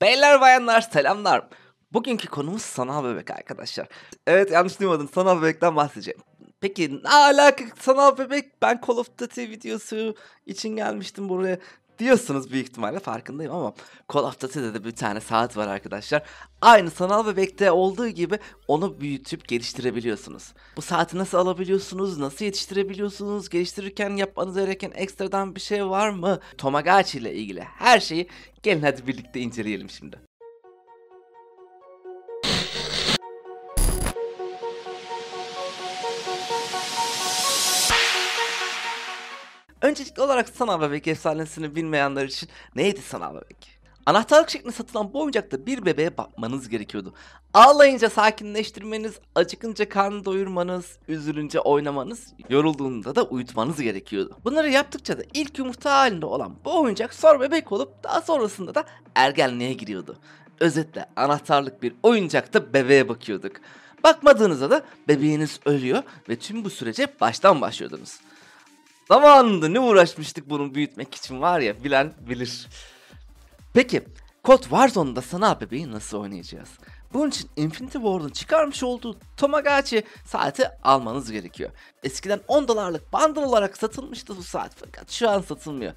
Beyler bayanlar selamlar. Bugünkü konumuz sanal bebek arkadaşlar. Evet yanlış duymadın sanal bebekten bahsedeceğim. Peki ne alaka sanal bebek? Ben Call of Duty videosu için gelmiştim buraya diyorsunuz büyük ihtimalle farkındayım ama Call of Duty'de de bir tane saat var arkadaşlar. Aynı sanal bebekte olduğu gibi onu büyütüp geliştirebiliyorsunuz. Bu saati nasıl alabiliyorsunuz, nasıl yetiştirebiliyorsunuz, geliştirirken yapmanız gereken ekstradan bir şey var mı? Tomagachi ile ilgili her şeyi gelin hadi birlikte inceleyelim şimdi. Öncelikli olarak sanal bebek efsanesini bilmeyenler için neydi sanal bebek? Anahtarlık şeklinde satılan bu oyuncakta bir bebeğe bakmanız gerekiyordu. Ağlayınca sakinleştirmeniz, acıkınca karnı doyurmanız, üzülünce oynamanız, yorulduğunda da uyutmanız gerekiyordu. Bunları yaptıkça da ilk yumurta halinde olan bu oyuncak sonra bebek olup daha sonrasında da ergenliğe giriyordu. Özetle anahtarlık bir oyuncakta bebeğe bakıyorduk. Bakmadığınızda da bebeğiniz ölüyor ve tüm bu sürece baştan başlıyordunuz. Zamanında ne uğraşmıştık bunu büyütmek için var ya bilen bilir. Peki Cod Warzone'da sana bebeği nasıl oynayacağız? Bunun için Infinity Ward'un çıkarmış olduğu Tomagachi saati almanız gerekiyor. Eskiden 10 dolarlık bundle olarak satılmıştı bu saat fakat şu an satılmıyor.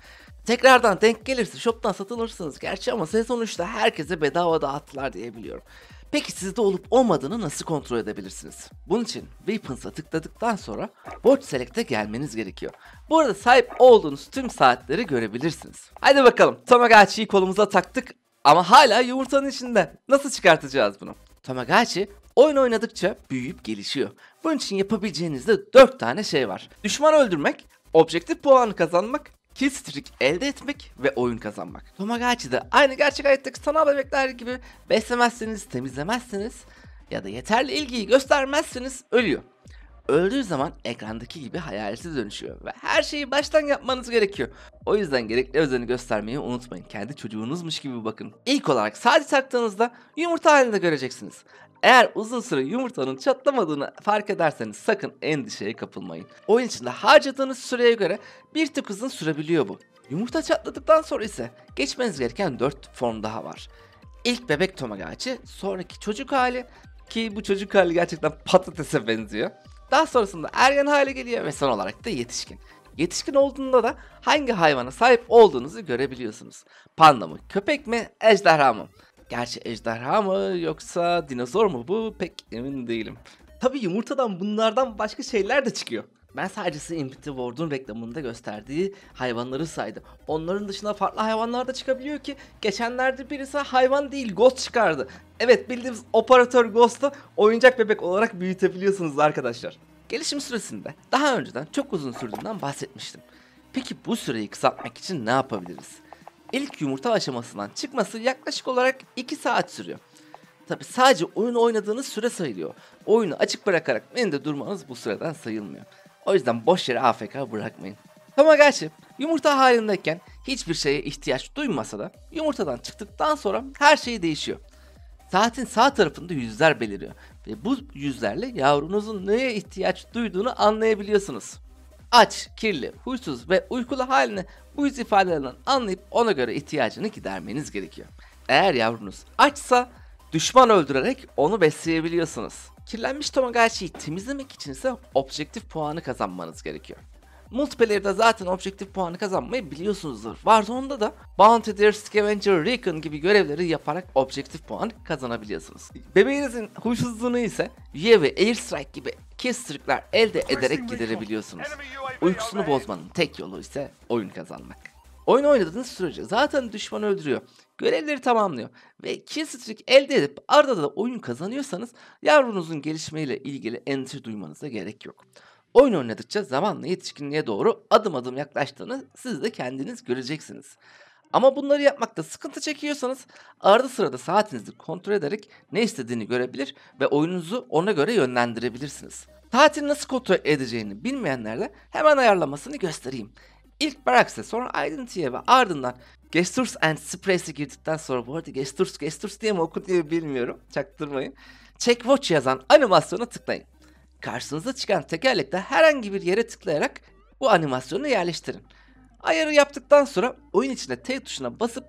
Tekrardan denk gelirse shop'tan satılırsınız gerçi ama sezon 3'te herkese bedava dağıttılar diye biliyorum. Peki sizde olup olmadığını nasıl kontrol edebilirsiniz? Bunun için Weapons'a tıkladıktan sonra Watch Select'e gelmeniz gerekiyor. Bu arada sahip olduğunuz tüm saatleri görebilirsiniz. Haydi bakalım Tamagotchi'yi kolumuza taktık ama hala yumurtanın içinde. Nasıl çıkartacağız bunu? Tamagotchi oyun oynadıkça büyüyüp gelişiyor. Bunun için yapabileceğinizde 4 tane şey var. Düşman öldürmek, objektif puanı kazanmak, kill elde etmek ve oyun kazanmak. Tamagotchi'de aynı gerçek hayattaki sanal bebekler gibi beslemezseniz, temizlemezseniz ya da yeterli ilgiyi göstermezseniz ölüyor. Öldüğü zaman ekrandaki gibi hayalsiz dönüşüyor ve her şeyi baştan yapmanız gerekiyor. O yüzden gerekli özeni göstermeyi unutmayın. Kendi çocuğunuzmuş gibi bakın. İlk olarak sadece taktığınızda yumurta halinde göreceksiniz. Eğer uzun süre yumurtanın çatlamadığını fark ederseniz sakın endişeye kapılmayın. Oyun içinde harcadığınız süreye göre bir tık uzun sürebiliyor bu. Yumurta çatladıktan sonra ise geçmeniz gereken 4 form daha var. İlk bebek tomagacı, sonraki çocuk hali ki bu çocuk hali gerçekten patatese benziyor. Daha sonrasında ergen hale geliyor ve son olarak da yetişkin. Yetişkin olduğunda da hangi hayvana sahip olduğunuzu görebiliyorsunuz. Panda mı, köpek mi, ejderha mı? Gerçi ejderha mı yoksa dinozor mu bu pek emin değilim. Tabi yumurtadan bunlardan başka şeyler de çıkıyor. Ben sadece sizin Ward'un reklamında gösterdiği hayvanları saydım. Onların dışında farklı hayvanlar da çıkabiliyor ki geçenlerde birisi hayvan değil Ghost çıkardı. Evet bildiğimiz operatör Ghost'u oyuncak bebek olarak büyütebiliyorsunuz arkadaşlar. Gelişim süresinde daha önceden çok uzun sürdüğünden bahsetmiştim. Peki bu süreyi kısaltmak için ne yapabiliriz? İlk yumurta aşamasından çıkması yaklaşık olarak 2 saat sürüyor. Tabi sadece oyun oynadığınız süre sayılıyor. Oyunu açık bırakarak menüde durmanız bu süreden sayılmıyor. O yüzden boş yere AFK bırakmayın. Tamagotchi yumurta halindeyken hiçbir şeye ihtiyaç duymasa da yumurtadan çıktıktan sonra her şey değişiyor. Saatin sağ tarafında yüzler beliriyor ve bu yüzlerle yavrunuzun neye ihtiyaç duyduğunu anlayabiliyorsunuz. Aç, kirli, huysuz ve uykulu halini bu yüz ifadelerinden anlayıp ona göre ihtiyacını gidermeniz gerekiyor. Eğer yavrunuz açsa düşman öldürerek onu besleyebiliyorsunuz. Kirlenmiş Tomogachi'yi temizlemek için ise objektif puanı kazanmanız gerekiyor. Multiplayer'da zaten objektif puanı kazanmayı biliyorsunuzdur. Warzone'da da Bounty Scavenger, Recon gibi görevleri yaparak objektif puan kazanabiliyorsunuz. Bebeğinizin huysuzluğunu ise üye ve airstrike gibi kestirikler elde ederek giderebiliyorsunuz. Uykusunu bozmanın tek yolu ise oyun kazanmak. Oyun oynadığınız sürece zaten düşmanı öldürüyor. Görevleri tamamlıyor ve kill elde edip arada da oyun kazanıyorsanız yavrunuzun gelişmeyle ilgili endişe duymanıza gerek yok. Oyun oynadıkça zamanla yetişkinliğe doğru adım adım yaklaştığını siz de kendiniz göreceksiniz. Ama bunları yapmakta sıkıntı çekiyorsanız arada sırada saatinizi kontrol ederek ne istediğini görebilir ve oyununuzu ona göre yönlendirebilirsiniz. Saatin nasıl kontrol edeceğini bilmeyenlere hemen ayarlamasını göstereyim. İlk Barracks'e sonra Aydıntı'ya ve ardından Gestures and Sprays'e girdikten sonra bu arada Gestures, Gestures diye mi oku diye bilmiyorum. Çaktırmayın. Check Watch yazan animasyona tıklayın. Karşınıza çıkan tekerlekte herhangi bir yere tıklayarak bu animasyonu yerleştirin. Ayarı yaptıktan sonra oyun içinde T tuşuna basıp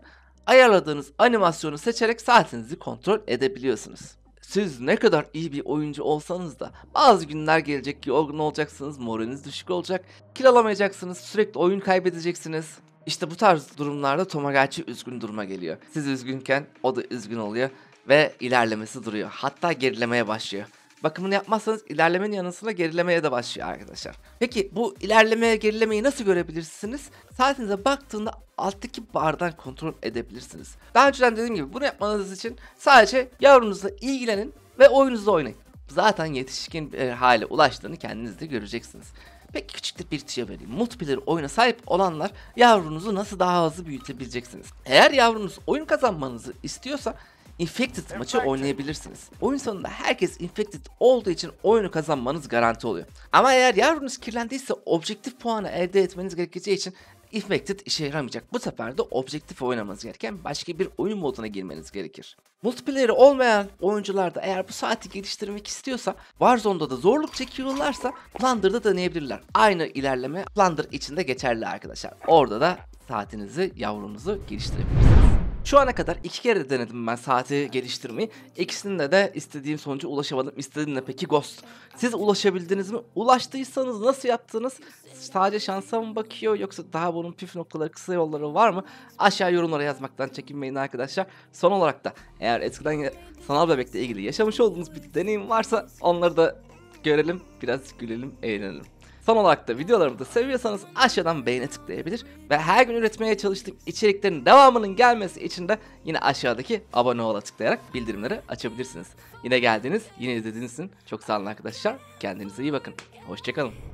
ayarladığınız animasyonu seçerek saatinizi kontrol edebiliyorsunuz. Siz ne kadar iyi bir oyuncu olsanız da bazı günler gelecek ki yorgun olacaksınız, moraliniz düşük olacak, kilalamayacaksınız, sürekli oyun kaybedeceksiniz. İşte bu tarz durumlarda Tomagachi üzgün duruma geliyor. Siz üzgünken o da üzgün oluyor ve ilerlemesi duruyor. Hatta gerilemeye başlıyor bakımını yapmazsanız ilerlemenin yanısına gerilemeye de başlıyor arkadaşlar. Peki bu ilerlemeye gerilemeyi nasıl görebilirsiniz? Saatinize baktığında alttaki bardan kontrol edebilirsiniz. Daha önceden dediğim gibi bunu yapmanız için sadece yavrunuzla ilgilenin ve oyununuzla oynayın. Zaten yetişkin bir e, hale ulaştığını kendiniz de göreceksiniz. Peki küçük bir tüyo vereyim. Multiplayer oyuna sahip olanlar yavrunuzu nasıl daha hızlı büyütebileceksiniz? Eğer yavrunuz oyun kazanmanızı istiyorsa Infected maçı oynayabilirsiniz. Oyun sonunda herkes Infected olduğu için oyunu kazanmanız garanti oluyor. Ama eğer yavrunuz kirlendiyse objektif puanı elde etmeniz gerekeceği için Infected işe yaramayacak. Bu sefer de objektif oynamanız gereken başka bir oyun moduna girmeniz gerekir. Multiplayer'i olmayan oyuncular da eğer bu saati geliştirmek istiyorsa Warzone'da da zorluk çekiyorlarsa Plunder'da deneyebilirler. Aynı ilerleme Plunder için de geçerli arkadaşlar. Orada da saatinizi, yavrunuzu geliştirebilirsiniz. Şu ana kadar iki kere de denedim ben saati geliştirmeyi. İkisinde de istediğim sonuca ulaşamadım. İstediğim ne peki Ghost? Siz ulaşabildiniz mi? Ulaştıysanız nasıl yaptınız? Sadece şansa mı bakıyor yoksa daha bunun püf noktaları kısa yolları var mı? Aşağı yorumlara yazmaktan çekinmeyin arkadaşlar. Son olarak da eğer eskiden sanal bebekle ilgili yaşamış olduğunuz bir deneyim varsa onları da görelim. Biraz gülelim, eğlenelim. Son olarak da videolarımı da seviyorsanız aşağıdan beğeni tıklayabilir ve her gün üretmeye çalıştığım içeriklerin devamının gelmesi için de yine aşağıdaki abone ol'a tıklayarak bildirimleri açabilirsiniz. Yine geldiniz, yine izlediğiniz için çok sağ olun arkadaşlar. Kendinize iyi bakın. Hoşçakalın.